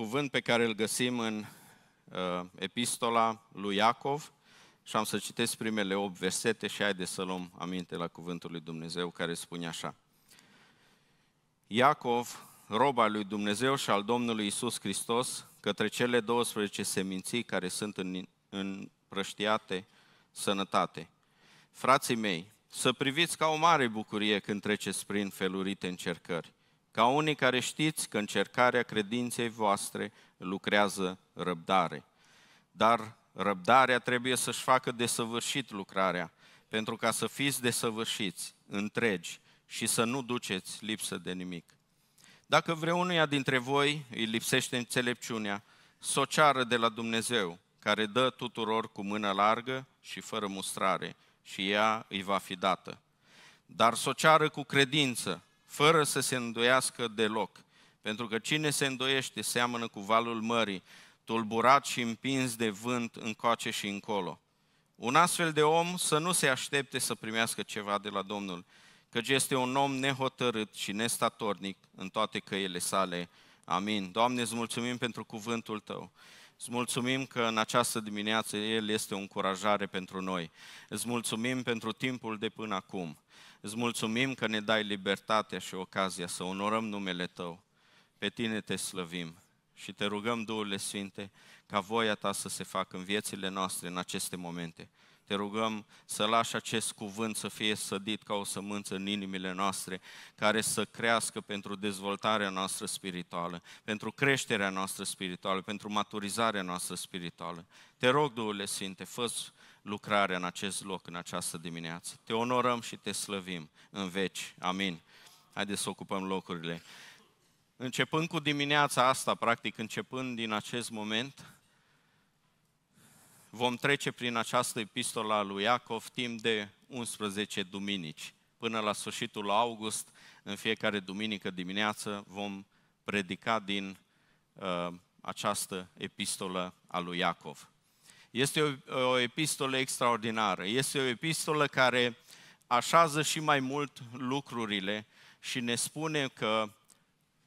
cuvânt pe care îl găsim în uh, epistola lui Iacov și am să citesc primele 8 versete și haideți să luăm aminte la cuvântul lui Dumnezeu care spune așa. Iacov, roba lui Dumnezeu și al Domnului Isus Hristos, către cele 12 seminții care sunt în, prăștiate, sănătate. Frații mei, să priviți ca o mare bucurie când treceți prin felurite încercări ca unii care știți că încercarea credinței voastre lucrează răbdare. Dar răbdarea trebuie să-și facă desăvârșit lucrarea, pentru ca să fiți desăvârșiți, întregi și să nu duceți lipsă de nimic. Dacă vreunuia dintre voi îi lipsește înțelepciunea, să o ceară de la Dumnezeu, care dă tuturor cu mână largă și fără mustrare, și ea îi va fi dată. Dar să o ceară cu credință, fără să se îndoiască deloc. Pentru că cine se îndoiește seamănă cu valul mării, tulburat și împins de vânt încoace și încolo. Un astfel de om să nu se aștepte să primească ceva de la Domnul, căci este un om nehotărât și nestatornic în toate căile sale. Amin. Doamne, îți mulțumim pentru cuvântul Tău. Îți mulțumim că în această dimineață El este o încurajare pentru noi. Îți mulțumim pentru timpul de până acum. Îți mulțumim că ne dai libertatea și ocazia să onorăm numele Tău. Pe Tine te slăvim și te rugăm, Duhule Sfinte, ca voia Ta să se facă în viețile noastre în aceste momente. Te rugăm să lași acest cuvânt să fie sădit ca o sămânță în inimile noastre, care să crească pentru dezvoltarea noastră spirituală, pentru creșterea noastră spirituală, pentru maturizarea noastră spirituală. Te rog, Duhule Sfinte, fă lucrarea în acest loc, în această dimineață. Te onorăm și te slăvim în veci. Amin. Haideți să ocupăm locurile. Începând cu dimineața asta, practic începând din acest moment, vom trece prin această epistolă a lui Iacov timp de 11 duminici. Până la sfârșitul august, în fiecare duminică dimineață, vom predica din uh, această epistolă a lui Iacov. Este o, o epistolă extraordinară, este o epistolă care așează și mai mult lucrurile și ne spune că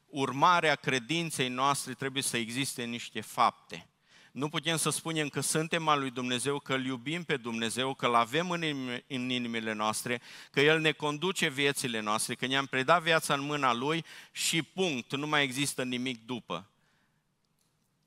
urmarea credinței noastre trebuie să existe niște fapte. Nu putem să spunem că suntem al lui Dumnezeu, că îl iubim pe Dumnezeu, că îl avem în, inim- în inimile noastre, că El ne conduce viețile noastre, că ne-am predat viața în mâna Lui și punct, nu mai există nimic după.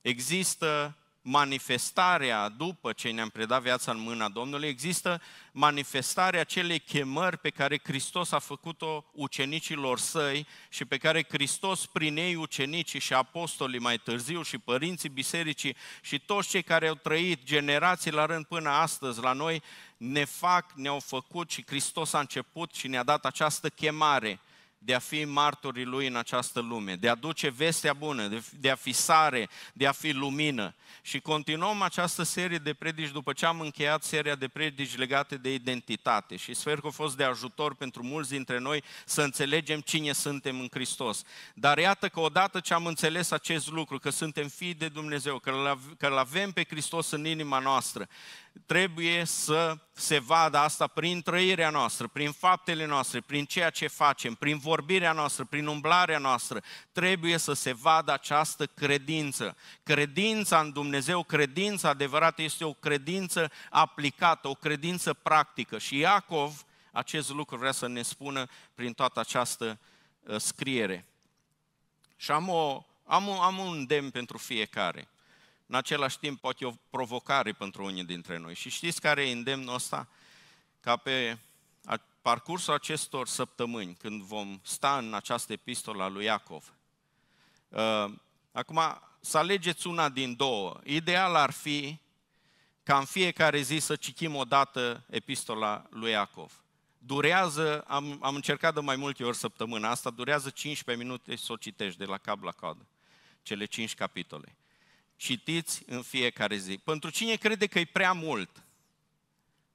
Există manifestarea, după ce ne-am predat viața în mâna Domnului, există manifestarea acelei chemări pe care Hristos a făcut-o ucenicilor săi și pe care Hristos prin ei ucenicii și apostolii mai târziu și părinții bisericii și toți cei care au trăit generații la rând până astăzi la noi ne fac, ne-au făcut și Hristos a început și ne-a dat această chemare de a fi martorii lui în această lume, de a duce vestea bună, de a fi sare, de a fi lumină. Și continuăm această serie de predici după ce am încheiat seria de predici legate de identitate. Și sper că a fost de ajutor pentru mulți dintre noi să înțelegem cine suntem în Hristos. Dar iată că odată ce am înțeles acest lucru, că suntem fii de Dumnezeu, că îl avem pe Hristos în inima noastră, trebuie să se vadă asta prin trăirea noastră, prin faptele noastre, prin ceea ce facem, prin vorbirea noastră, prin umblarea noastră. Trebuie să se vadă această credință. Credința în Dumnezeu, credința adevărată, este o credință aplicată, o credință practică. Și Iacov acest lucru vrea să ne spună prin toată această uh, scriere. Și am, o, am, un, am un demn pentru fiecare în același timp poate o provocare pentru unii dintre noi. Și știți care e îndemnul ăsta? Ca pe parcursul acestor săptămâni, când vom sta în această epistolă a lui Iacov, ă, acum să alegeți una din două. Ideal ar fi ca în fiecare zi să citim o dată epistola lui Iacov. Durează, am, am încercat de mai multe ori săptămâna asta, durează 15 minute să o citești de la cap la cod. cele 5 capitole citiți în fiecare zi. Pentru cine crede că e prea mult,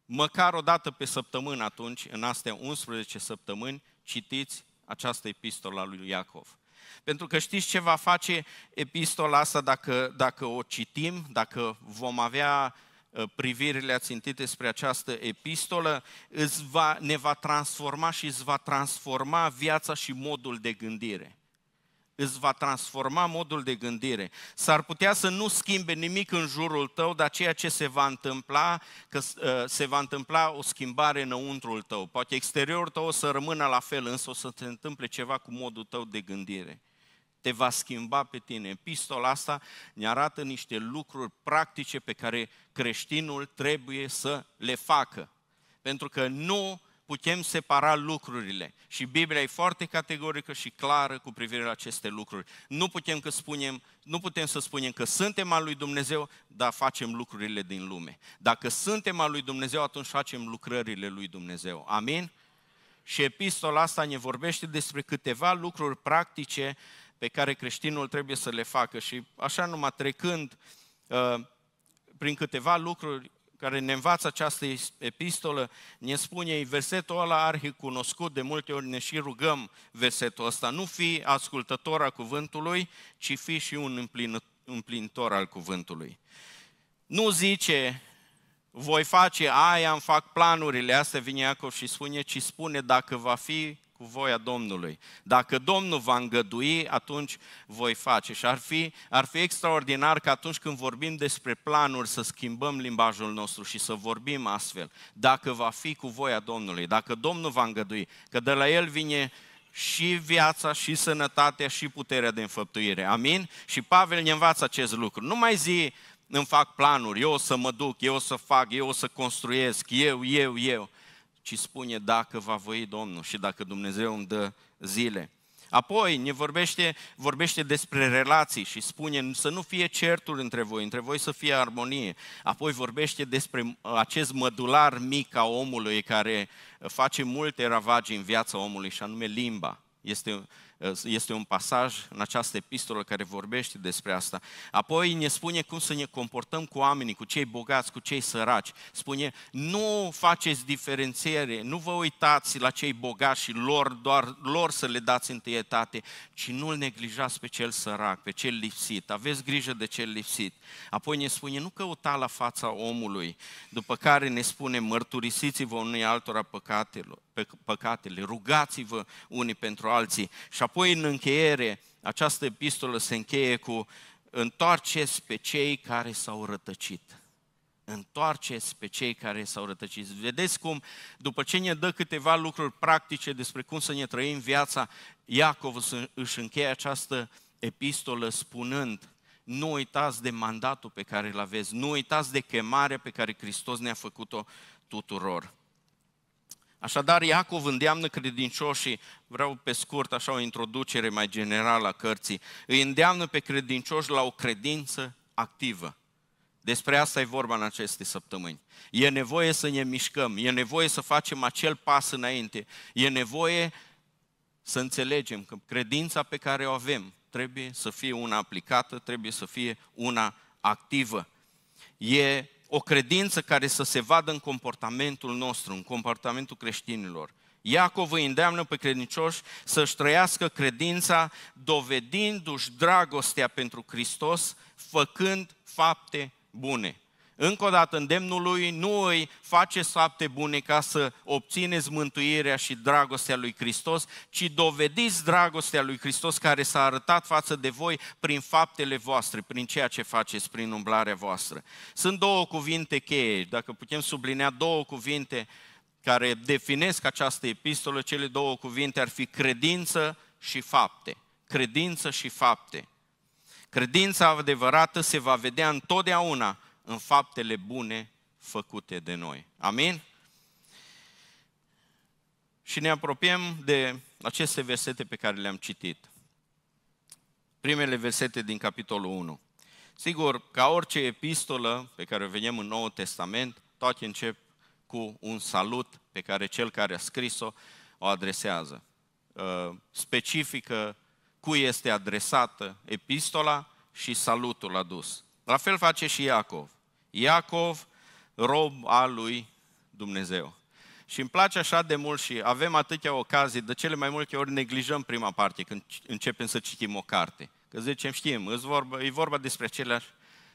măcar o dată pe săptămână atunci, în astea 11 săptămâni, citiți această epistolă lui Iacov. Pentru că știți ce va face epistola asta dacă, dacă o citim, dacă vom avea uh, privirile ațintite spre această epistolă, îți va, ne va transforma și îți va transforma viața și modul de gândire îți va transforma modul de gândire. S-ar putea să nu schimbe nimic în jurul tău, dar ceea ce se va întâmpla, că ă, se va întâmpla o schimbare înăuntrul tău. Poate exteriorul tău o să rămână la fel, însă o să se întâmple ceva cu modul tău de gândire. Te va schimba pe tine. Epistola asta ne arată niște lucruri practice pe care creștinul trebuie să le facă. Pentru că nu putem separa lucrurile. Și Biblia e foarte categorică și clară cu privire la aceste lucruri. Nu putem, că spunem, nu putem să spunem că suntem al lui Dumnezeu, dar facem lucrurile din lume. Dacă suntem al lui Dumnezeu, atunci facem lucrările lui Dumnezeu. Amin? Și epistola asta ne vorbește despre câteva lucruri practice pe care creștinul trebuie să le facă. Și așa numai trecând uh, prin câteva lucruri, care ne învață această epistolă, ne spune versetul ăla cunoscut de multe ori ne și rugăm versetul ăsta, nu fi ascultător al cuvântului, ci fi și un împlinitor al cuvântului. Nu zice, voi face aia, îmi fac planurile, astea vine Iacov și spune, ci spune dacă va fi cu voia Domnului. Dacă Domnul va îngădui, atunci voi face. Și ar fi, ar fi extraordinar că atunci când vorbim despre planuri să schimbăm limbajul nostru și să vorbim astfel. Dacă va fi cu voia Domnului, dacă Domnul va îngădui, că de la El vine și viața, și sănătatea, și puterea de înfăptuire. Amin? Și Pavel ne învață acest lucru. Nu mai zi, îmi fac planuri, eu o să mă duc, eu o să fac, eu o să construiesc, eu, eu, eu ci spune dacă va voi Domnul și dacă Dumnezeu îmi dă zile. Apoi ne vorbește, vorbește despre relații și spune să nu fie certuri între voi, între voi să fie armonie. Apoi vorbește despre acest mădular mic a omului care face multe ravagi în viața omului și anume limba. Este este un pasaj în această epistolă care vorbește despre asta. Apoi ne spune cum să ne comportăm cu oamenii, cu cei bogați, cu cei săraci. Spune, nu faceți diferențiere, nu vă uitați la cei bogați și lor, doar lor să le dați întâietate, ci nu îl neglijați pe cel sărac, pe cel lipsit. Aveți grijă de cel lipsit. Apoi ne spune, nu căuta la fața omului. După care ne spune, mărturisiți-vă unii altora păcatelor, păcatele, rugați-vă unii pentru alții. Și Apoi, în încheiere, această epistolă se încheie cu întoarceți pe cei care s-au rătăcit. Întoarceți pe cei care s-au rătăcit. Vedeți cum, după ce ne dă câteva lucruri practice despre cum să ne trăim viața, Iacov își încheie această epistolă spunând, nu uitați de mandatul pe care îl aveți, nu uitați de chemarea pe care Hristos ne-a făcut-o tuturor. Așadar, Iacov îndeamnă credincioșii, vreau pe scurt așa o introducere mai generală a cărții, îi îndeamnă pe credincioși la o credință activă. Despre asta e vorba în aceste săptămâni. E nevoie să ne mișcăm, e nevoie să facem acel pas înainte, e nevoie să înțelegem că credința pe care o avem trebuie să fie una aplicată, trebuie să fie una activă. E o credință care să se vadă în comportamentul nostru, în comportamentul creștinilor. Iacov îi îndeamnă pe credincioși să-și trăiască credința dovedindu-și dragostea pentru Hristos, făcând fapte bune. Încă o dată, îndemnul lui nu îi face fapte bune ca să obțineți mântuirea și dragostea lui Hristos, ci dovediți dragostea lui Hristos care s-a arătat față de voi prin faptele voastre, prin ceea ce faceți, prin umblarea voastră. Sunt două cuvinte cheie, dacă putem sublinea două cuvinte care definesc această epistolă, cele două cuvinte ar fi credință și fapte. Credință și fapte. Credința adevărată se va vedea întotdeauna în faptele bune făcute de noi. Amin? Și ne apropiem de aceste versete pe care le-am citit. Primele versete din capitolul 1. Sigur, ca orice epistolă pe care o vedem în Noul Testament, toate încep cu un salut pe care cel care a scris-o o adresează. Uh, specifică cui este adresată epistola și salutul adus. La fel face și Iacov. Iacov, rob al lui Dumnezeu. Și îmi place așa de mult și avem atâtea ocazii, de cele mai multe ori neglijăm prima parte când începem să citim o carte. Că zicem, știm, e vorba, e vorba despre aceleași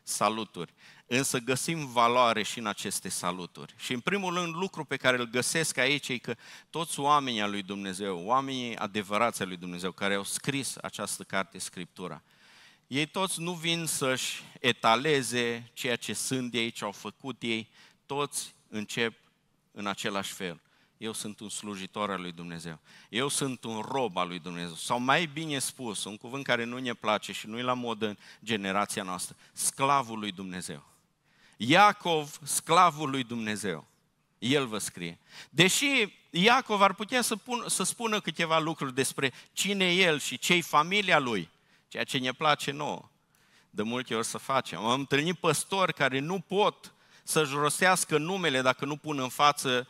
saluturi. Însă găsim valoare și în aceste saluturi. Și în primul rând, lucru pe care îl găsesc aici e că toți oamenii al lui Dumnezeu, oamenii adevărați al lui Dumnezeu, care au scris această carte, Scriptura, ei toți nu vin să-și etaleze ceea ce sunt ei, ce au făcut ei, toți încep în același fel. Eu sunt un slujitor al lui Dumnezeu. Eu sunt un rob al lui Dumnezeu. Sau mai bine spus, un cuvânt care nu ne place și nu-i la modă în generația noastră, sclavul lui Dumnezeu. Iacov, sclavul lui Dumnezeu. El vă scrie. Deși Iacov ar putea să, pun, să spună câteva lucruri despre cine e el și ce familia lui, ceea ce ne place nouă de multe ori să facem. Am întâlnit păstori care nu pot să-și numele dacă nu pun în față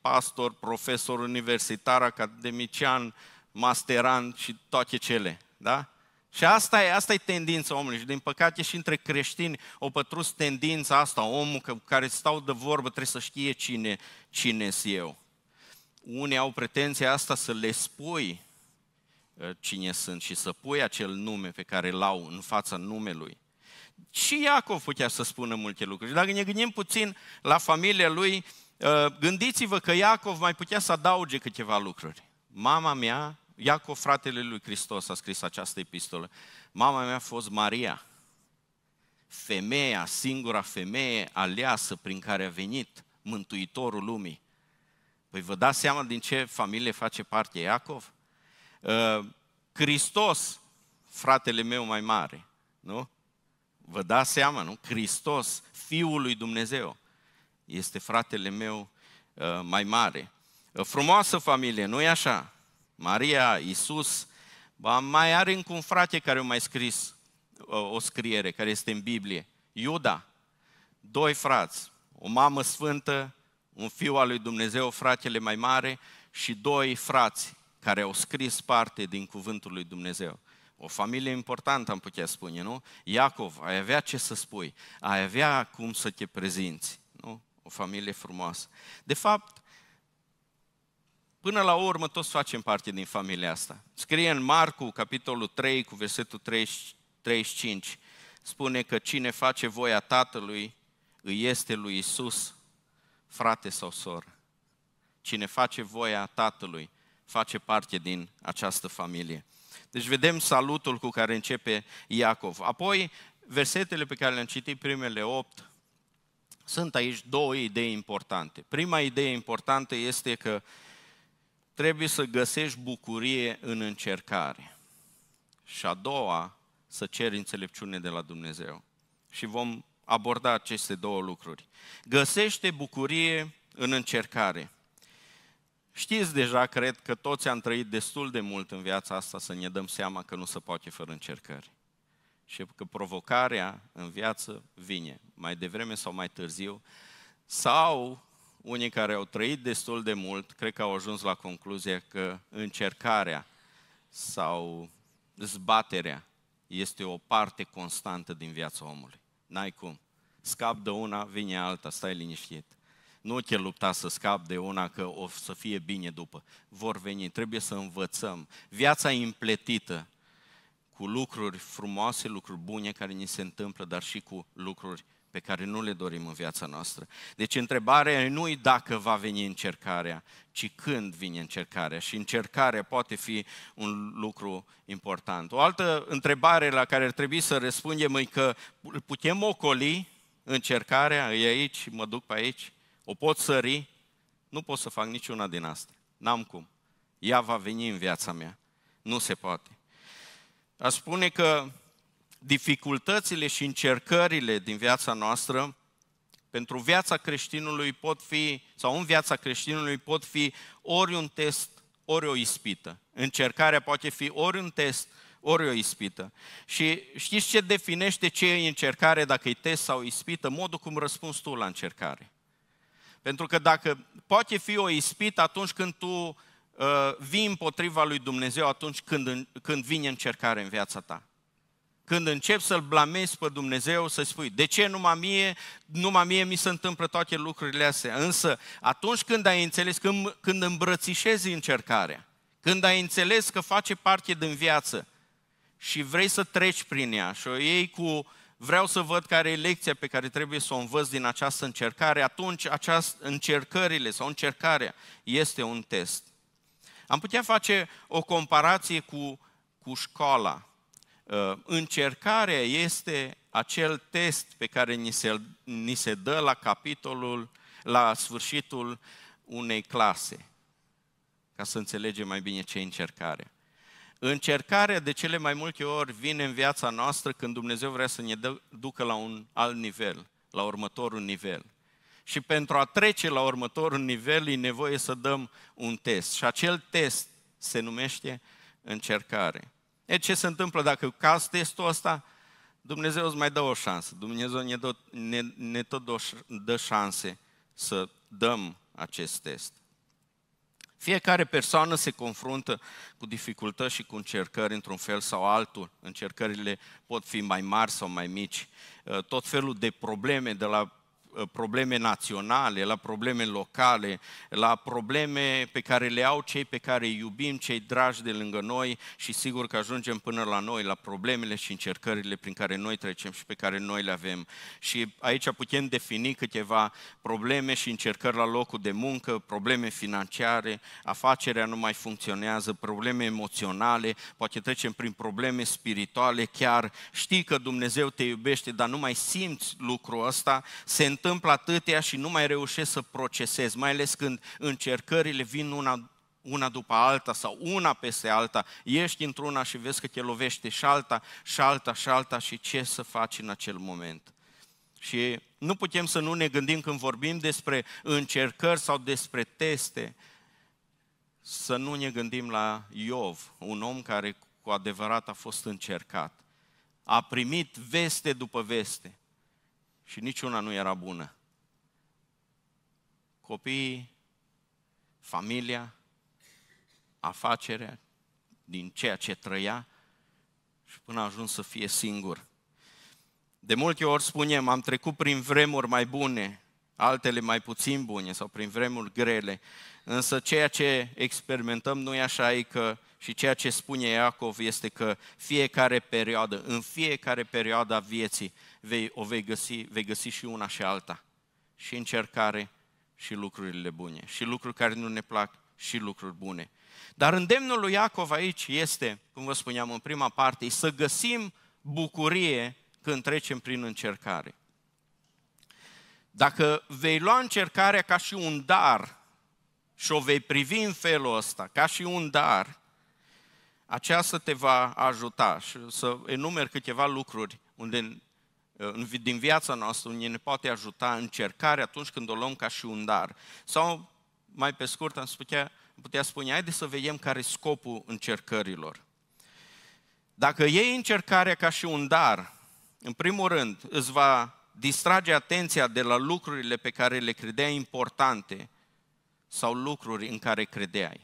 pastor, profesor universitar, academician, masterant și toate cele. Da? Și asta e, asta e tendința omului și din păcate și între creștini o pătrus tendința asta, omul că, care stau de vorbă trebuie să știe cine, cine sunt eu. Unii au pretenția asta să le spui Uh, cine sunt și să pui acel nume pe care îl au în fața numelui. Și Iacov putea să spună multe lucruri. dacă ne gândim puțin la familia lui, uh, gândiți-vă că Iacov mai putea să adauge câteva lucruri. Mama mea, Iacov, fratele lui Hristos, a scris această epistolă. Mama mea a fost Maria, femeia, singura femeie aleasă prin care a venit Mântuitorul lumii. Păi vă dați seama din ce familie face parte Iacov? Ă, Hristos, fratele meu mai mare, nu? Vă dați seama, nu? Hristos, Fiul lui Dumnezeu, este fratele meu ă, mai mare. Ă, frumoasă familie, nu-i așa? Maria, Isus, ba, mai are încă un frate care a mai scris o scriere care este în Biblie. Iuda, doi frați, o mamă sfântă, un fiu al lui Dumnezeu, fratele mai mare, și doi frați care au scris parte din cuvântul lui Dumnezeu. O familie importantă, am putea spune, nu? Iacov, ai avea ce să spui, ai avea cum să te prezinți, nu? O familie frumoasă. De fapt, până la urmă toți facem parte din familia asta. Scrie în Marcu, capitolul 3, cu versetul 35, spune că cine face voia Tatălui îi este lui Isus, frate sau soră. Cine face voia Tatălui face parte din această familie. Deci vedem salutul cu care începe Iacov. Apoi, versetele pe care le-am citit, primele opt, sunt aici două idei importante. Prima idee importantă este că trebuie să găsești bucurie în încercare. Și a doua, să ceri înțelepciune de la Dumnezeu. Și vom aborda aceste două lucruri. Găsește bucurie în încercare. Știți deja, cred că toți am trăit destul de mult în viața asta să ne dăm seama că nu se poate fără încercări. Și că provocarea în viață vine, mai devreme sau mai târziu. Sau unii care au trăit destul de mult, cred că au ajuns la concluzia că încercarea sau zbaterea este o parte constantă din viața omului. N-ai cum. Scap de una, vine alta, stai liniștit. Nu te lupta să scap de una că o să fie bine după. Vor veni, trebuie să învățăm. Viața e împletită cu lucruri frumoase, lucruri bune care ni se întâmplă, dar și cu lucruri pe care nu le dorim în viața noastră. Deci întrebarea nu e dacă va veni încercarea, ci când vine încercarea. Și încercarea poate fi un lucru important. O altă întrebare la care ar trebui să răspundem e că putem ocoli încercarea, e aici, mă duc pe aici, o pot sări, nu pot să fac niciuna din asta. N-am cum. Ea va veni în viața mea. Nu se poate. A spune că dificultățile și încercările din viața noastră pentru viața creștinului pot fi, sau în viața creștinului pot fi ori un test, ori o ispită. Încercarea poate fi ori un test, ori o ispită. Și știți ce definește ce e încercare, dacă e test sau ispită? Modul cum răspunzi tu la încercare. Pentru că dacă poate fi o ispită atunci când tu uh, vii împotriva lui Dumnezeu, atunci când, când vine încercare în viața ta. Când începi să-L blamezi pe Dumnezeu, să i spui, de ce numai mie, numai mie mi se întâmplă toate lucrurile astea. Însă, atunci când ai înțeles, când, când îmbrățișezi încercarea, când ai înțeles că face parte din viață și vrei să treci prin ea și o iei cu vreau să văd care e lecția pe care trebuie să o învăț din această încercare, atunci această încercările sau încercarea este un test. Am putea face o comparație cu, cu școala. Uh, încercarea este acel test pe care ni se, ni se dă la capitolul, la sfârșitul unei clase, ca să înțelegem mai bine ce e încercarea. Încercarea de cele mai multe ori vine în viața noastră când Dumnezeu vrea să ne ducă la un alt nivel, la următorul nivel. Și pentru a trece la următorul nivel e nevoie să dăm un test. Și acel test se numește încercare. E ce se întâmplă dacă caz testul ăsta? Dumnezeu îți mai dă o șansă. Dumnezeu ne, dă, ne, ne tot dă șanse să dăm acest test. Fiecare persoană se confruntă cu dificultăți și cu încercări într-un fel sau altul. Încercările pot fi mai mari sau mai mici. Tot felul de probleme, de la Uh, probleme naționale, la probleme locale, la probleme pe care le au cei pe care îi iubim, cei dragi de lângă noi și sigur că ajungem până la noi, la problemele și încercările prin care noi trecem și pe care noi le avem. Și aici putem defini câteva probleme și încercări la locul de muncă, probleme financiare, afacerea nu mai funcționează, probleme emoționale, poate trecem prin probleme spirituale chiar, știi că Dumnezeu te iubește, dar nu mai simți lucrul ăsta, se întâmplă atâtea și nu mai reușesc să procesez, mai ales când încercările vin una, una după alta sau una peste alta, ești într-una și vezi că te lovește și alta, și alta, și alta și ce să faci în acel moment. Și nu putem să nu ne gândim când vorbim despre încercări sau despre teste, să nu ne gândim la Iov, un om care cu adevărat a fost încercat. A primit veste după veste și niciuna nu era bună. Copiii, familia, afacerea, din ceea ce trăia și până a ajuns să fie singur. De multe ori spunem, am trecut prin vremuri mai bune, altele mai puțin bune sau prin vremuri grele, însă ceea ce experimentăm nu e așa e că și ceea ce spune Iacov este că fiecare perioadă, în fiecare perioadă a vieții, vei, o vei găsi, vei găsi și una și alta. Și încercare și lucrurile bune. Și lucruri care nu ne plac și lucruri bune. Dar îndemnul lui Iacov aici este, cum vă spuneam în prima parte, să găsim bucurie când trecem prin încercare. Dacă vei lua încercarea ca și un dar și o vei privi în felul ăsta, ca și un dar, aceasta te va ajuta și să enumer câteva lucruri unde din viața noastră unde ne poate ajuta încercare atunci când o luăm ca și un dar. Sau, mai pe scurt, am putea, putea spune, haideți să vedem care e scopul încercărilor. Dacă iei încercarea ca și un dar, în primul rând, îți va distrage atenția de la lucrurile pe care le credeai importante sau lucruri în care credeai.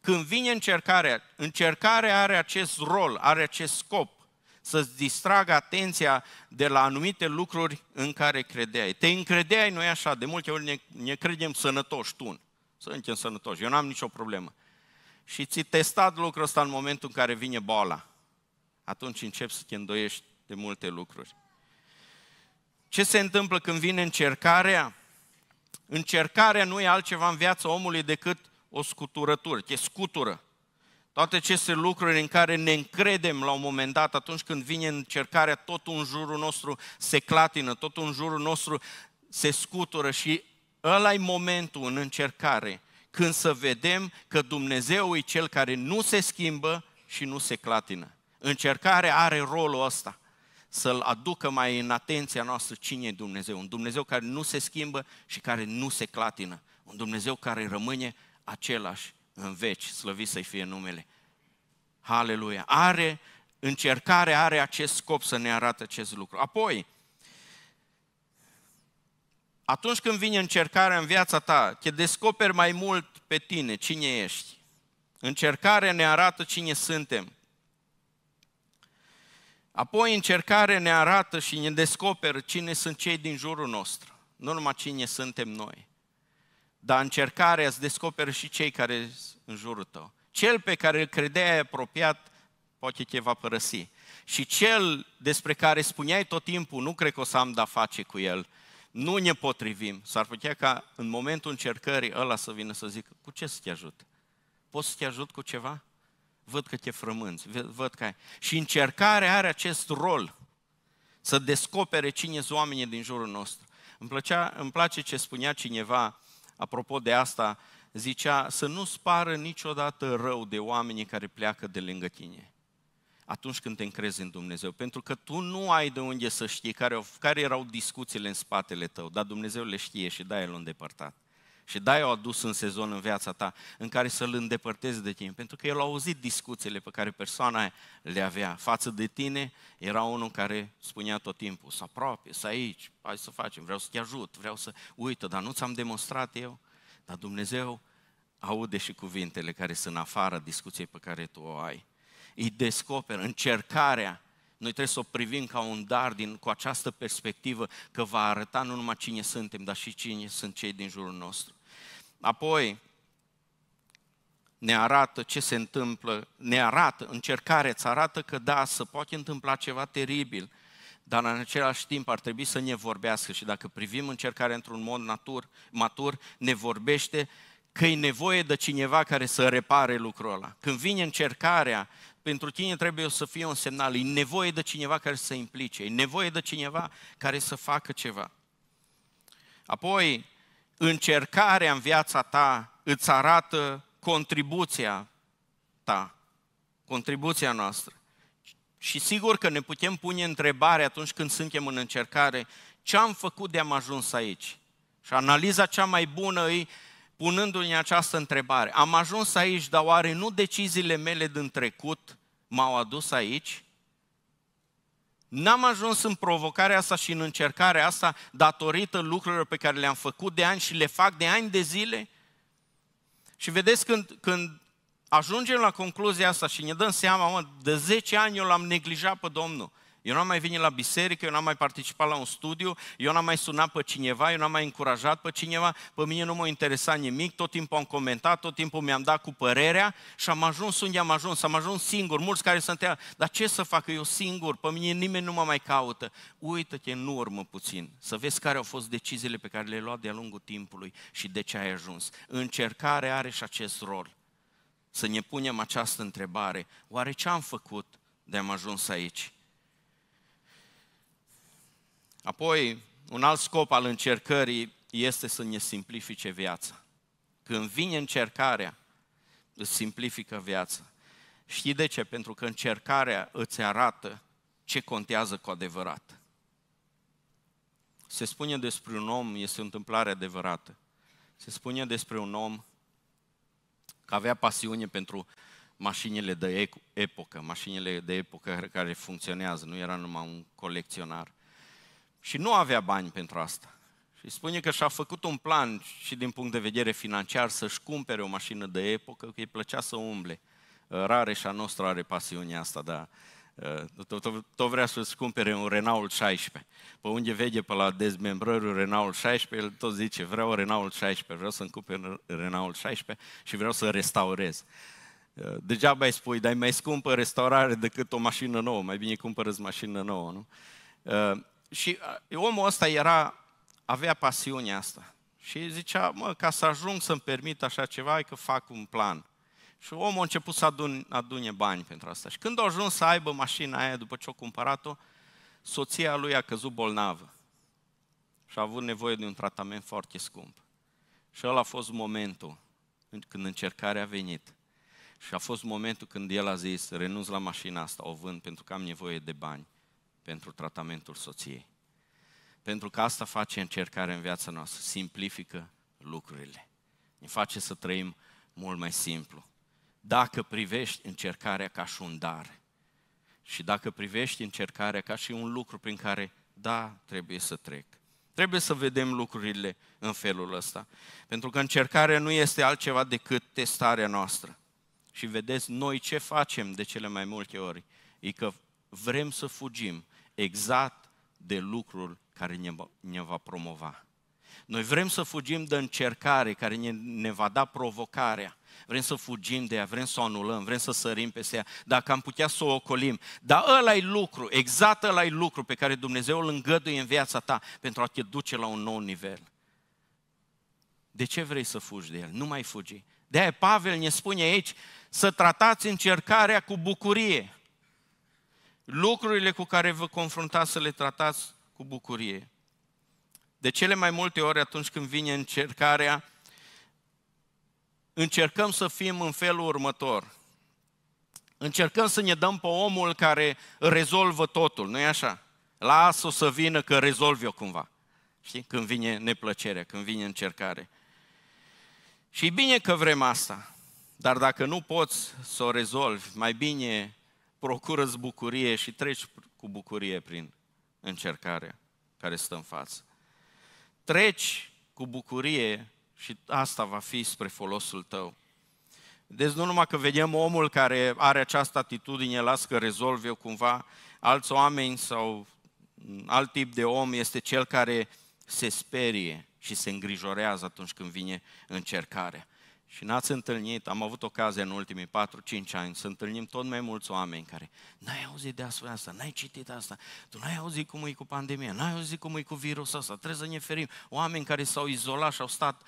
Când vine încercarea, încercarea are acest rol, are acest scop să-ți distragă atenția de la anumite lucruri în care credeai. Te încredeai noi așa, de multe ori ne, ne credem sănătoși, tu, Suntem sănătoși, eu n-am nicio problemă. Și ți testat lucrul ăsta în momentul în care vine boala. Atunci începi să te îndoiești de multe lucruri. Ce se întâmplă când vine încercarea? Încercarea nu e altceva în viața omului decât o scuturătură, te scutură toate aceste lucruri în care ne încredem la un moment dat, atunci când vine încercarea, tot în jurul nostru se clatină, tot în jurul nostru se scutură și ăla e momentul în încercare când să vedem că Dumnezeu e Cel care nu se schimbă și nu se clatină. Încercarea are rolul ăsta, să-L aducă mai în atenția noastră cine e Dumnezeu. Un Dumnezeu care nu se schimbă și care nu se clatină. Un Dumnezeu care rămâne același în veci, slăvit să-i fie numele. Haleluia! Are, încercare are acest scop să ne arată acest lucru. Apoi, atunci când vine încercarea în viața ta, te descoperi mai mult pe tine, cine ești. Încercarea ne arată cine suntem. Apoi încercarea ne arată și ne descoperă cine sunt cei din jurul nostru, nu numai cine suntem noi dar încercarea îți descoperă și cei care în jurul tău. Cel pe care îl credeai apropiat, poate te va părăsi. Și cel despre care spuneai tot timpul, nu cred că o să am de-a face cu el, nu ne potrivim. S-ar putea ca în momentul încercării ăla să vină să zică, cu ce să te ajut? Poți să te ajut cu ceva? Văd că te frămânți, văd că ai. Și încercarea are acest rol, să descopere cine sunt oamenii din jurul nostru. Îmi, plăcea, îmi place ce spunea cineva apropo de asta, zicea să nu spară niciodată rău de oamenii care pleacă de lângă tine atunci când te încrezi în Dumnezeu. Pentru că tu nu ai de unde să știi care, care erau discuțiile în spatele tău, dar Dumnezeu le știe și da, El îndepărtat. Și da, eu au adus în sezon în viața ta, în care să-l îndepărtezi de tine. Pentru că el a auzit discuțiile pe care persoana le avea. Față de tine era unul care spunea tot timpul, să aproape, să aici, hai să facem, vreau să te ajut, vreau să... Uită, dar nu ți-am demonstrat eu. Dar Dumnezeu aude și cuvintele care sunt afară, discuției pe care tu o ai. Îi descoperă încercarea noi trebuie să o privim ca un dar din, cu această perspectivă că va arăta nu numai cine suntem, dar și cine sunt cei din jurul nostru. Apoi ne arată ce se întâmplă, ne arată, încercare îți arată că da, se poate întâmpla ceva teribil, dar în același timp ar trebui să ne vorbească și dacă privim încercarea într-un mod natur, matur, ne vorbește că e nevoie de cineva care să repare lucrul ăla. Când vine încercarea, pentru tine trebuie să fie un semnal, e nevoie de cineva care să se implice, e nevoie de cineva care să facă ceva. Apoi, încercarea în viața ta îți arată contribuția ta, contribuția noastră. Și sigur că ne putem pune întrebare atunci când suntem în încercare, ce am făcut de am ajuns aici? Și analiza cea mai bună e punându-ne această întrebare. Am ajuns aici, dar oare nu deciziile mele din trecut m-au adus aici? N-am ajuns în provocarea asta și în încercarea asta datorită lucrurilor pe care le-am făcut de ani și le fac de ani de zile. Și vedeți când, când ajungem la concluzia asta și ne dăm seama, mă, de 10 ani eu l-am neglijat pe Domnul. Eu n-am mai venit la biserică, eu n-am mai participat la un studiu, eu n-am mai sunat pe cineva, eu n-am mai încurajat pe cineva, pe mine nu m-a interesat nimic, tot timpul am comentat, tot timpul mi-am dat cu părerea și am ajuns unde am ajuns, am ajuns singur, mulți care sunt ea, dar ce să fac eu singur, pe mine nimeni nu mă mai caută. Uită-te în urmă puțin, să vezi care au fost deciziile pe care le-ai luat de-a lungul timpului și de ce ai ajuns. Încercare are și acest rol. Să ne punem această întrebare, oare ce am făcut de am ajuns aici? Apoi, un alt scop al încercării este să ne simplifice viața. Când vine încercarea, îți simplifică viața. Știi de ce? Pentru că încercarea îți arată ce contează cu adevărat. Se spune despre un om, este o întâmplare adevărată. Se spune despre un om că avea pasiune pentru mașinile de epocă, mașinile de epocă care funcționează, nu era numai un colecționar. Și nu avea bani pentru asta. Și spune că și-a făcut un plan și din punct de vedere financiar să-și cumpere o mașină de epocă, că îi plăcea să umble. Uh, rare și a noastră are pasiunea asta, dar uh, tot, tot, tot vrea să și cumpere un Renault 16. Pe unde vede pe la dezmembrări Renault 16, el tot zice, vreau Renault 16, vreau să-mi cumpere Renault 16 și vreau să restaurez. Uh, degeaba îi spui, dar e mai scumpă restaurare decât o mașină nouă, mai bine cumpărăți mașină nouă, nu? Și omul ăsta era, avea pasiunea asta. Și zicea, mă, ca să ajung să-mi permit așa ceva, hai că fac un plan. Și omul a început să adun, adune bani pentru asta. Și când a ajuns să aibă mașina aia, după ce a cumpărat-o, soția lui a căzut bolnavă. Și a avut nevoie de un tratament foarte scump. Și ăla a fost momentul când încercarea a venit. Și a fost momentul când el a zis, renunț la mașina asta, o vând pentru că am nevoie de bani pentru tratamentul soției. Pentru că asta face încercarea în viața noastră, simplifică lucrurile. Ne face să trăim mult mai simplu. Dacă privești încercarea ca și un dar și dacă privești încercarea ca și un lucru prin care, da, trebuie să trec. Trebuie să vedem lucrurile în felul ăsta. Pentru că încercarea nu este altceva decât testarea noastră. Și vedeți, noi ce facem de cele mai multe ori? E că vrem să fugim exact de lucrul care ne, ne va promova. Noi vrem să fugim de încercare care ne, ne va da provocarea. Vrem să fugim de ea, vrem să o anulăm, vrem să sărim peste ea, dacă am putea să o ocolim. Dar ăla e lucru, exact ăla e lucru pe care Dumnezeu îl îngăduie în viața ta pentru a te duce la un nou nivel. De ce vrei să fugi de el? Nu mai fugi. De aia Pavel ne spune aici să tratați încercarea cu bucurie lucrurile cu care vă confruntați să le tratați cu bucurie. De cele mai multe ori atunci când vine încercarea, încercăm să fim în felul următor. Încercăm să ne dăm pe omul care rezolvă totul, nu-i așa? Las-o să vină că rezolv eu cumva. Știi? Când vine neplăcerea, când vine încercare. Și bine că vrem asta, dar dacă nu poți să o rezolvi, mai bine procură-ți bucurie și treci cu bucurie prin încercarea care stă în față. Treci cu bucurie și asta va fi spre folosul tău. Deci nu numai că vedem omul care are această atitudine, las că rezolv eu cumva, alți oameni sau alt tip de om este cel care se sperie și se îngrijorează atunci când vine încercarea. Și n-ați întâlnit, am avut ocazia în ultimii 4-5 ani să întâlnim tot mai mulți oameni care n-ai auzit de asta, n-ai citit asta, tu n-ai auzit cum e cu pandemia, n-ai auzit cum e cu virusul ăsta, trebuie să ne ferim. Oameni care s-au izolat și au stat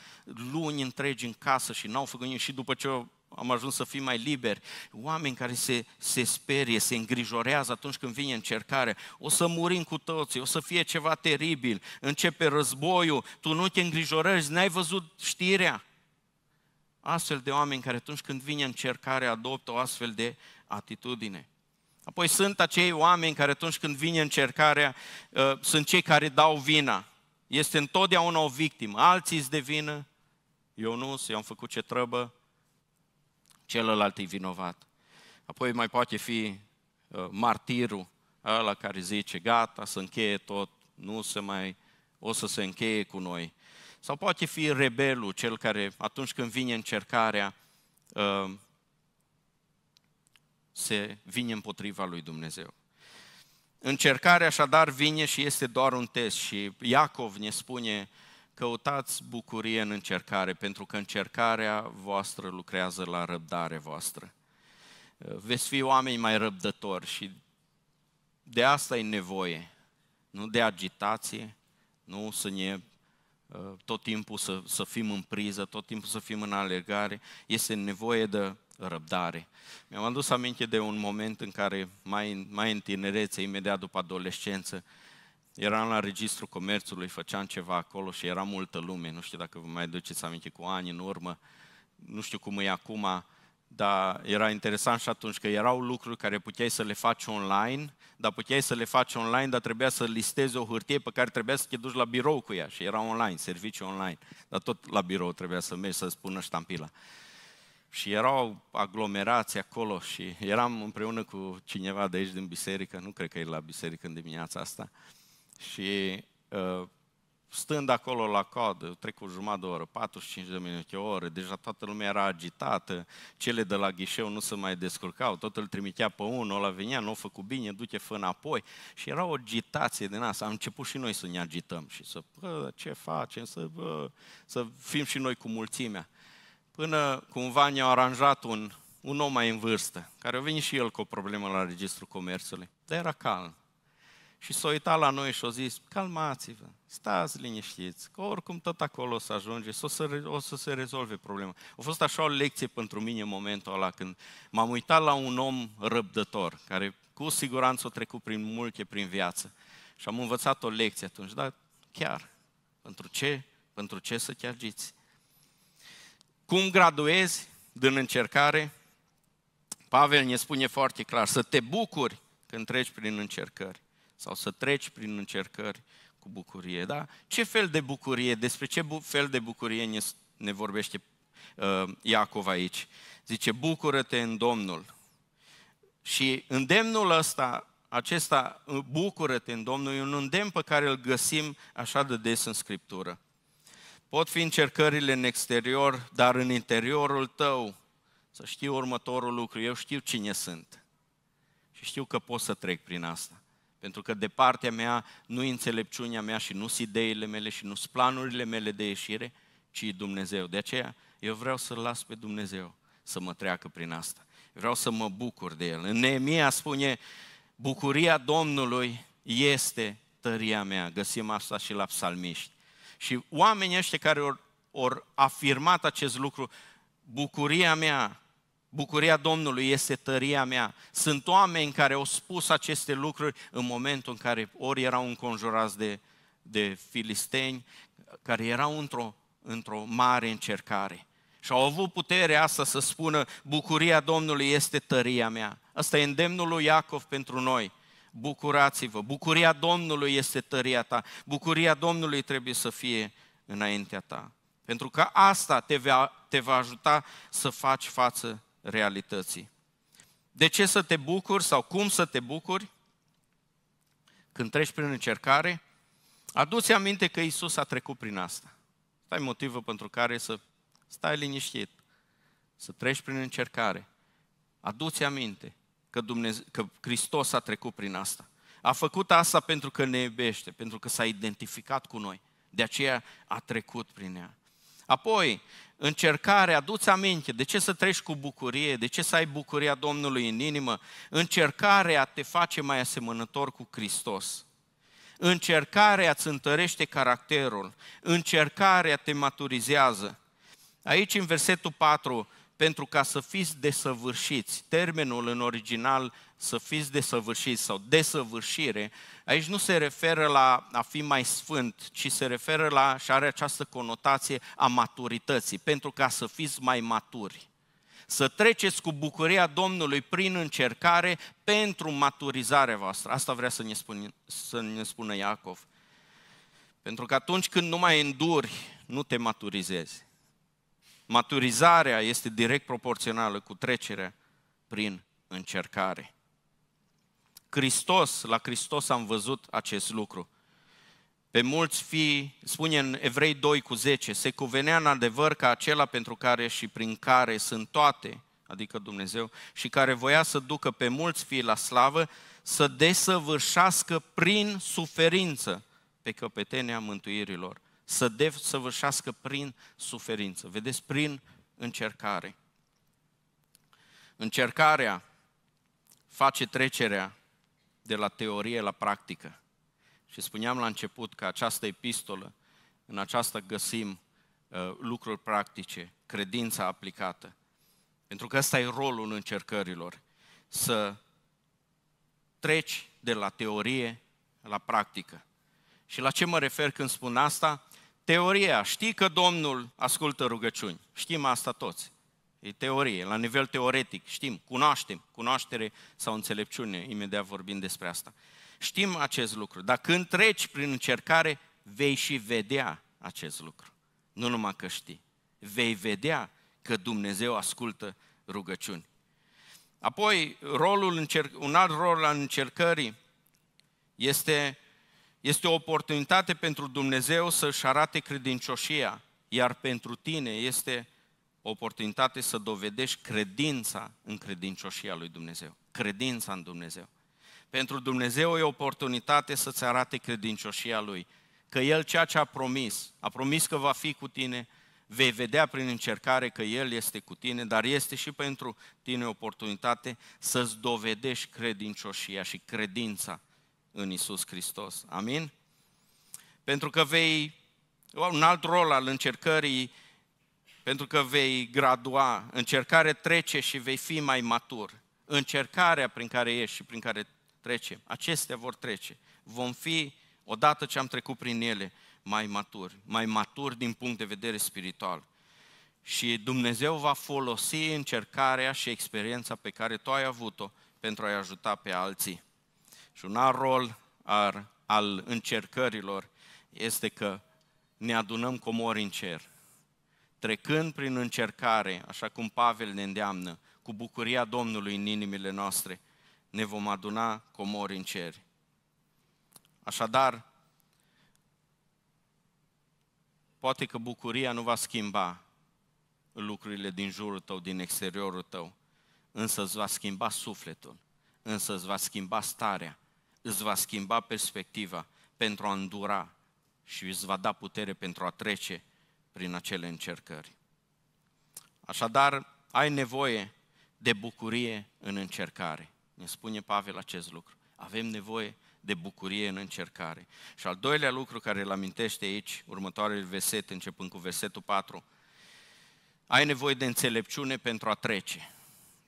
luni întregi în casă și n-au făcut nimic și după ce am ajuns să fim mai liberi. Oameni care se, se sperie, se îngrijorează atunci când vine încercare. O să murim cu toții, o să fie ceva teribil. Începe războiul, tu nu te îngrijorezi, n-ai văzut știrea astfel de oameni care atunci când vine încercare adoptă o astfel de atitudine. Apoi sunt acei oameni care atunci când vine încercarea ă, sunt cei care dau vina. Este întotdeauna o victimă. Alții îți devină, eu nu, eu am făcut ce trebuie, celălalt e vinovat. Apoi mai poate fi ă, martirul ăla care zice, gata, să încheie tot, nu se mai, o să se încheie cu noi. Sau poate fi rebelul, cel care atunci când vine încercarea, uh, se vine împotriva lui Dumnezeu. Încercarea așadar vine și este doar un test și Iacov ne spune căutați bucurie în încercare pentru că încercarea voastră lucrează la răbdare voastră. Uh, veți fi oameni mai răbdători și de asta e nevoie, nu de agitație, nu să ne Uh, tot timpul să, să fim în priză, tot timpul să fim în alergare, este nevoie de răbdare. Mi-am adus aminte de un moment în care, mai, mai în tinerețe, imediat după adolescență, eram la registru comerțului, făceam ceva acolo și era multă lume, nu știu dacă vă mai duceți aminte, cu ani în urmă, nu știu cum e acum, dar era interesant și atunci că erau lucruri care puteai să le faci online, dar puteai să le faci online, dar trebuia să listezi o hârtie pe care trebuia să te duci la birou cu ea și era online, serviciu online, dar tot la birou trebuia să mergi să spună ștampila. Și erau aglomerații acolo și eram împreună cu cineva de aici din biserică, nu cred că e la biserică în dimineața asta, și uh, stând acolo la coadă, o jumătate de oră, 45 de minute, o oră, deja toată lumea era agitată, cele de la ghișeu nu se mai descurcau, tot îl trimitea pe unul, la venea, nu o făcut bine, duce fă înapoi. Și era o agitație din asta, am început și noi să ne agităm și să, bă, ce facem, să, bă, să fim și noi cu mulțimea. Până cumva ne-au aranjat un, un om mai în vârstă, care a venit și el cu o problemă la Registrul Comerțului, dar era calm și s-a uitat la noi și a zis, calmați-vă, stați liniștiți, că oricum tot acolo o să ajunge, o să, o să se rezolve problema. A fost așa o lecție pentru mine în momentul ăla când m-am uitat la un om răbdător, care cu siguranță a trecut prin multe prin viață. Și am învățat o lecție atunci, dar chiar, pentru ce, pentru ce să te agiți? Cum graduezi din încercare? Pavel ne spune foarte clar, să te bucuri când treci prin încercări sau să treci prin încercări cu bucurie, da? Ce fel de bucurie, despre ce fel de bucurie ne, ne vorbește uh, Iacov aici? Zice, bucură-te în Domnul. Și îndemnul ăsta, acesta, uh, bucură-te în Domnul, e un îndemn pe care îl găsim așa de des în Scriptură. Pot fi încercările în exterior, dar în interiorul tău să știu următorul lucru, eu știu cine sunt. Și știu că pot să trec prin asta. Pentru că de partea mea nu înțelepciunea mea și nu ideile mele și nu planurile mele de ieșire, ci Dumnezeu. De aceea eu vreau să-L las pe Dumnezeu să mă treacă prin asta. Vreau să mă bucur de El. În Neemia spune, bucuria Domnului este tăria mea. Găsim asta și la psalmiști. Și oamenii ăștia care au afirmat acest lucru, bucuria mea Bucuria Domnului este tăria mea. Sunt oameni care au spus aceste lucruri în momentul în care ori erau înconjurați de, de filisteni, care erau într-o, într mare încercare. Și au avut puterea asta să spună, bucuria Domnului este tăria mea. Asta e îndemnul lui Iacov pentru noi. Bucurați-vă, bucuria Domnului este tăria ta, bucuria Domnului trebuie să fie înaintea ta. Pentru că asta te va, te va ajuta să faci față realității. De ce să te bucuri sau cum să te bucuri când treci prin încercare? Aduți aminte că Isus a trecut prin asta. Asta e motivul pentru care să stai liniștit, să treci prin încercare. Aduți aminte că, Dumnezeu, că Hristos a trecut prin asta. A făcut asta pentru că ne iubește, pentru că s-a identificat cu noi. De aceea a trecut prin ea. Apoi, încercare, aduți aminte, de ce să treci cu bucurie, de ce să ai bucuria Domnului în inimă, încercarea te face mai asemănător cu Hristos. Încercarea îți întărește caracterul, încercarea te maturizează. Aici, în versetul 4, pentru ca să fiți desăvârșiți. Termenul în original să fiți desăvârșiți sau desăvârșire, aici nu se referă la a fi mai sfânt, ci se referă la, și are această conotație a maturității, pentru ca să fiți mai maturi. Să treceți cu bucuria Domnului prin încercare pentru maturizarea voastră. Asta vrea să ne, spune, să ne spună Iacov. Pentru că atunci când nu mai înduri, nu te maturizezi. Maturizarea este direct proporțională cu trecerea prin încercare. Hristos, la Hristos am văzut acest lucru. Pe mulți fii, spune în Evrei 2 cu 10, se cuvenea în adevăr ca acela pentru care și prin care sunt toate, adică Dumnezeu, și care voia să ducă pe mulți fii la slavă, să desăvârșească prin suferință pe căpetenia mântuirilor să desăvârșească prin suferință, vedeți, prin încercare. Încercarea face trecerea de la teorie la practică. Și spuneam la început că această epistolă, în aceasta găsim uh, lucruri practice, credința aplicată. Pentru că ăsta e rolul încercărilor, să treci de la teorie la practică. Și la ce mă refer când spun asta? Teoria, știi că Domnul ascultă rugăciuni. Știm asta toți. E teorie, la nivel teoretic, știm, cunoaștem, cunoaștere sau înțelepciune, imediat vorbim despre asta. Știm acest lucru, dar când treci prin încercare, vei și vedea acest lucru. Nu numai că știi, vei vedea că Dumnezeu ascultă rugăciuni. Apoi, rolul un alt rol al încercării este este o oportunitate pentru Dumnezeu să-și arate credincioșia, iar pentru tine este o oportunitate să dovedești credința în credincioșia lui Dumnezeu. Credința în Dumnezeu. Pentru Dumnezeu e o oportunitate să-ți arate credincioșia Lui. Că El ceea ce a promis, a promis că va fi cu tine, vei vedea prin încercare că El este cu tine, dar este și pentru tine o oportunitate să-ți dovedești credincioșia și credința în Isus Hristos. Amin? Pentru că vei, un alt rol al încercării, pentru că vei gradua, încercare trece și vei fi mai matur. Încercarea prin care ești și prin care trecem, acestea vor trece. Vom fi, odată ce am trecut prin ele, mai maturi, mai maturi din punct de vedere spiritual. Și Dumnezeu va folosi încercarea și experiența pe care tu ai avut-o pentru a-i ajuta pe alții. Și un alt rol ar, al încercărilor este că ne adunăm comori în cer. Trecând prin încercare, așa cum Pavel ne îndeamnă, cu bucuria Domnului în inimile noastre, ne vom aduna comori în cer. Așadar, poate că bucuria nu va schimba lucrurile din jurul tău, din exteriorul tău, însă îți va schimba sufletul, însă îți va schimba starea, îți va schimba perspectiva pentru a îndura și îți va da putere pentru a trece prin acele încercări. Așadar, ai nevoie de bucurie în încercare. Ne spune Pavel acest lucru. Avem nevoie de bucurie în încercare. Și al doilea lucru care îl amintește aici, următoarele verset, începând cu versetul 4, ai nevoie de înțelepciune pentru a trece.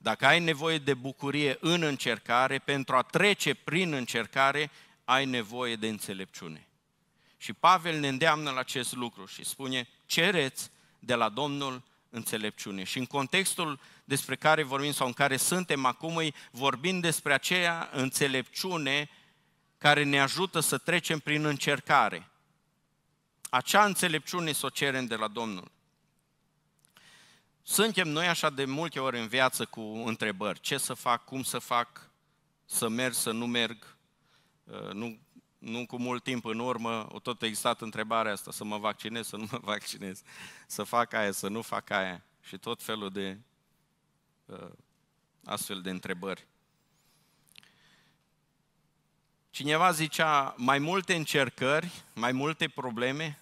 Dacă ai nevoie de bucurie în încercare, pentru a trece prin încercare, ai nevoie de înțelepciune. Și Pavel ne îndeamnă la acest lucru și spune, cereți de la Domnul înțelepciune. Și în contextul despre care vorbim sau în care suntem acum, vorbim despre aceea înțelepciune care ne ajută să trecem prin încercare. Acea înțelepciune să o cerem de la Domnul. Suntem noi așa de multe ori în viață cu întrebări. Ce să fac, cum să fac, să merg, să nu merg. Uh, nu, nu cu mult timp în urmă, o tot a existat întrebarea asta, să mă vaccinez, să nu mă vaccinez, să fac aia, să nu fac aia. Și tot felul de uh, astfel de întrebări. Cineva zicea, mai multe încercări, mai multe probleme,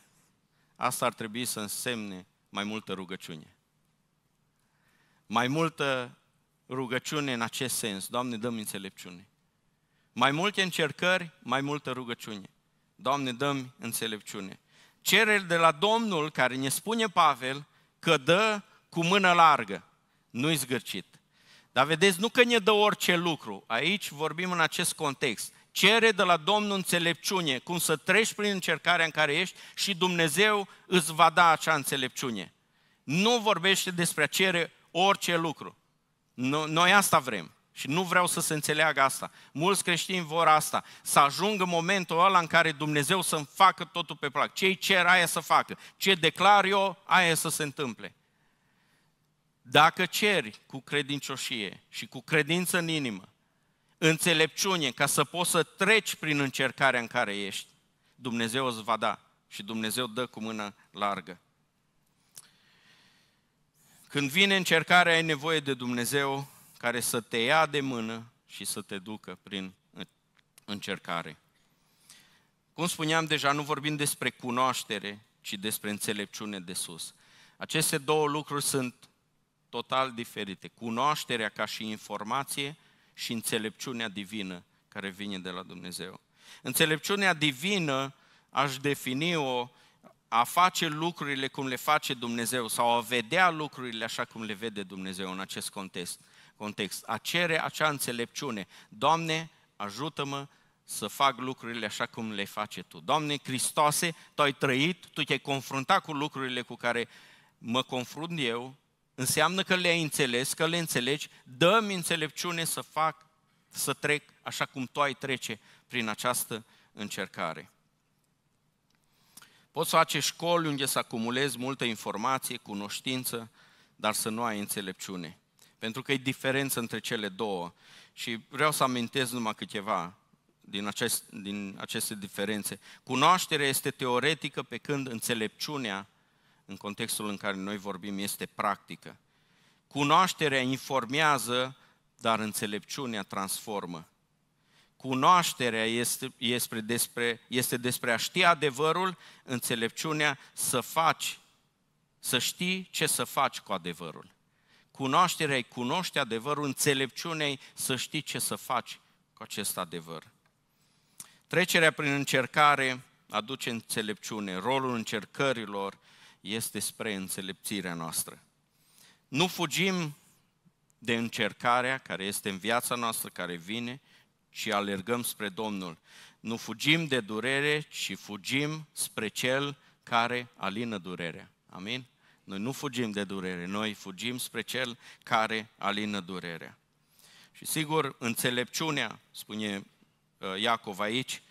asta ar trebui să însemne mai multă rugăciune. Mai multă rugăciune în acest sens. Doamne, dăm înțelepciune. Mai multe încercări, mai multă rugăciune. Doamne, dăm înțelepciune. Cereri de la Domnul care ne spune Pavel că dă cu mână largă, nu-i zgârcit. Dar vedeți, nu că ne dă orice lucru. Aici vorbim în acest context. Cere de la Domnul înțelepciune, cum să treci prin încercarea în care ești și Dumnezeu îți va da acea înțelepciune. Nu vorbește despre a cere orice lucru. Noi asta vrem. Și nu vreau să se înțeleagă asta. Mulți creștini vor asta. Să ajungă momentul ăla în care Dumnezeu să-mi facă totul pe plac. Ce-i cer, aia să facă. Ce declar eu, aia să se întâmple. Dacă ceri cu credincioșie și cu credință în inimă, înțelepciune, ca să poți să treci prin încercarea în care ești, Dumnezeu îți va da și Dumnezeu dă cu mână largă. Când vine încercarea, ai nevoie de Dumnezeu care să te ia de mână și să te ducă prin încercare. Cum spuneam deja, nu vorbim despre cunoaștere, ci despre înțelepciune de sus. Aceste două lucruri sunt total diferite. Cunoașterea ca și informație și înțelepciunea divină care vine de la Dumnezeu. Înțelepciunea divină aș defini-o a face lucrurile cum le face Dumnezeu sau a vedea lucrurile așa cum le vede Dumnezeu în acest context, context a cere acea înțelepciune. Doamne, ajută-mă să fac lucrurile așa cum le face Tu. Doamne Hristoase, Tu ai trăit, Tu te-ai confruntat cu lucrurile cu care mă confrunt eu, înseamnă că le-ai înțeles, că le înțelegi, dă-mi înțelepciune să fac, să trec așa cum Tu ai trece prin această încercare. Poți face școli unde să acumulezi multă informație, cunoștință, dar să nu ai înțelepciune. Pentru că e diferență între cele două. Și vreau să amintesc numai câteva din, acest, din aceste diferențe. Cunoașterea este teoretică, pe când înțelepciunea, în contextul în care noi vorbim, este practică. Cunoașterea informează, dar înțelepciunea transformă. Cunoașterea este este despre, este despre a ști adevărul, înțelepciunea să faci, să știi ce să faci cu adevărul. Cunoașterea e cunoște adevărul, înțelepciunei să știi ce să faci cu acest adevăr. Trecerea prin încercare aduce înțelepciune. Rolul încercărilor este spre înțelepțirea noastră. Nu fugim de încercarea care este în viața noastră, care vine, ci alergăm spre Domnul. Nu fugim de durere, ci fugim spre Cel care alină durerea. Amin? Noi nu fugim de durere, noi fugim spre Cel care alină durerea. Și sigur, înțelepciunea, spune uh, Iacov aici,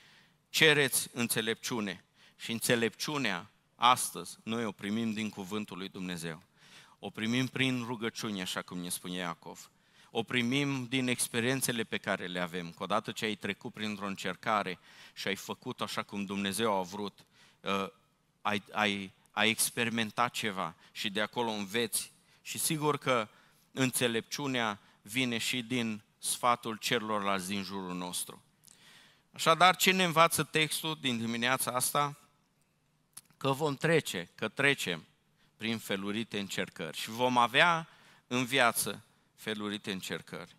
cereți înțelepciune. Și înțelepciunea astăzi noi o primim din cuvântul lui Dumnezeu. O primim prin rugăciune, așa cum ne spune Iacov o primim din experiențele pe care le avem. Că odată ce ai trecut printr-o încercare și ai făcut așa cum Dumnezeu a vrut, uh, ai, ai, ai experimentat ceva și de acolo înveți. Și sigur că înțelepciunea vine și din sfatul celorlalți din jurul nostru. Așadar, ce ne învață textul din dimineața asta? Că vom trece, că trecem prin felurite încercări și vom avea în viață felurite încercări.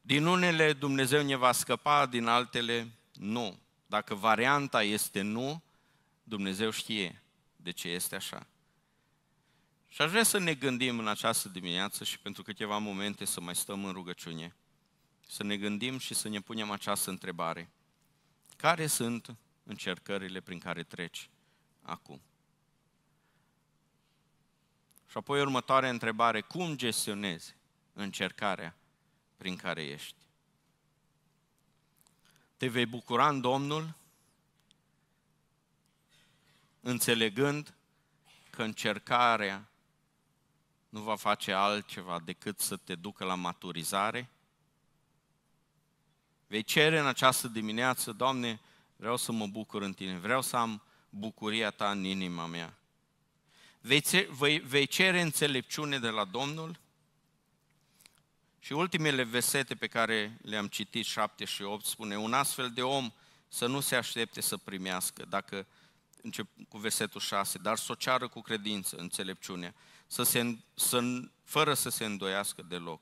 Din unele Dumnezeu ne va scăpa, din altele nu. Dacă varianta este nu, Dumnezeu știe de ce este așa. Și aș vrea să ne gândim în această dimineață și pentru câteva momente să mai stăm în rugăciune, să ne gândim și să ne punem această întrebare. Care sunt încercările prin care treci acum? Și apoi următoarea întrebare, cum gestionezi încercarea prin care ești. Te vei bucura în Domnul înțelegând că încercarea nu va face altceva decât să te ducă la maturizare. Vei cere în această dimineață, Doamne, vreau să mă bucur în Tine, vreau să am bucuria Ta în inima mea. Vei, cere înțelepciune de la Domnul și ultimele versete pe care le-am citit, 7 și 8, spune, un astfel de om să nu se aștepte să primească, dacă încep cu versetul 6, dar să o ceară cu credință, înțelepciunea, să se, să, fără să se îndoiască deloc.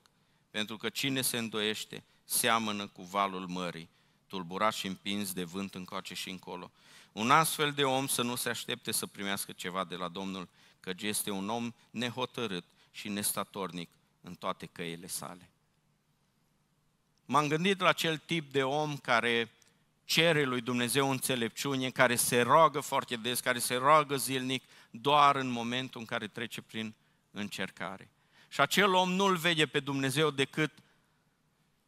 Pentru că cine se îndoiește, seamănă cu valul mării, tulburat și împins de vânt încoace și încolo. Un astfel de om să nu se aștepte să primească ceva de la Domnul, căci este un om nehotărât și nestatornic în toate căile sale m-am gândit la acel tip de om care cere lui Dumnezeu înțelepciune, care se roagă foarte des, care se roagă zilnic, doar în momentul în care trece prin încercare. Și acel om nu-L vede pe Dumnezeu decât,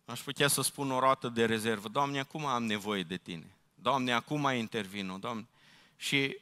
aș putea să spun o roată de rezervă, Doamne, acum am nevoie de Tine. Doamne, acum intervin, Doamne. Și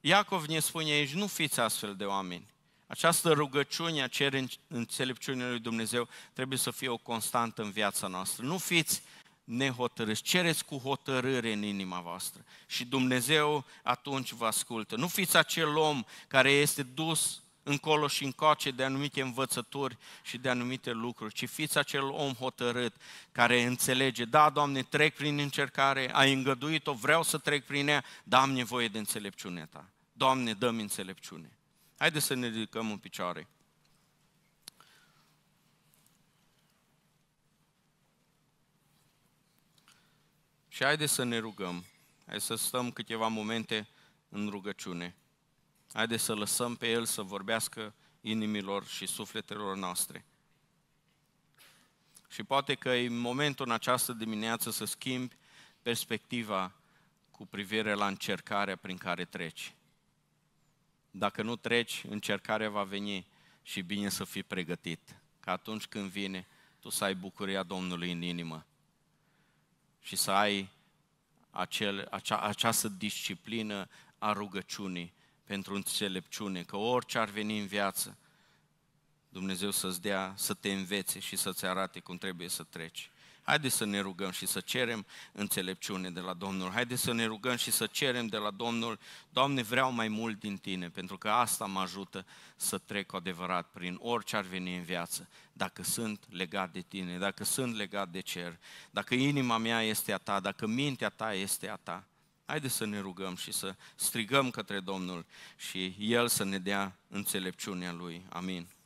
Iacov ne spune aici, nu fiți astfel de oameni. Această rugăciune a cer înțelepciunii lui Dumnezeu trebuie să fie o constantă în viața noastră. Nu fiți nehotărâți, cereți cu hotărâre în inima voastră și Dumnezeu atunci vă ascultă. Nu fiți acel om care este dus încolo și încoace de anumite învățături și de anumite lucruri, ci fiți acel om hotărât care înțelege, da, Doamne, trec prin încercare, ai îngăduit-o, vreau să trec prin ea, dar am nevoie de înțelepciunea Ta. Doamne, dă-mi înțelepciune. Haideți să ne ridicăm în picioare. Și haideți să ne rugăm. Haideți să stăm câteva momente în rugăciune. Haideți să lăsăm pe El să vorbească inimilor și sufletelor noastre. Și poate că e momentul în această dimineață să schimbi perspectiva cu privire la încercarea prin care treci. Dacă nu treci, încercarea va veni și bine să fii pregătit. Că atunci când vine, tu să ai bucuria Domnului în inimă și să ai acel, acea, această disciplină a rugăciunii pentru înțelepciune, că orice ar veni în viață, Dumnezeu să-ți dea, să te învețe și să-ți arate cum trebuie să treci. Haideți să ne rugăm și să cerem înțelepciune de la Domnul. Haideți să ne rugăm și să cerem de la Domnul, Doamne, vreau mai mult din Tine, pentru că asta mă ajută să trec cu adevărat prin orice ar veni în viață. Dacă sunt legat de Tine, dacă sunt legat de cer, dacă inima mea este a Ta, dacă mintea Ta este a Ta, haideți să ne rugăm și să strigăm către Domnul și El să ne dea înțelepciunea Lui. Amin.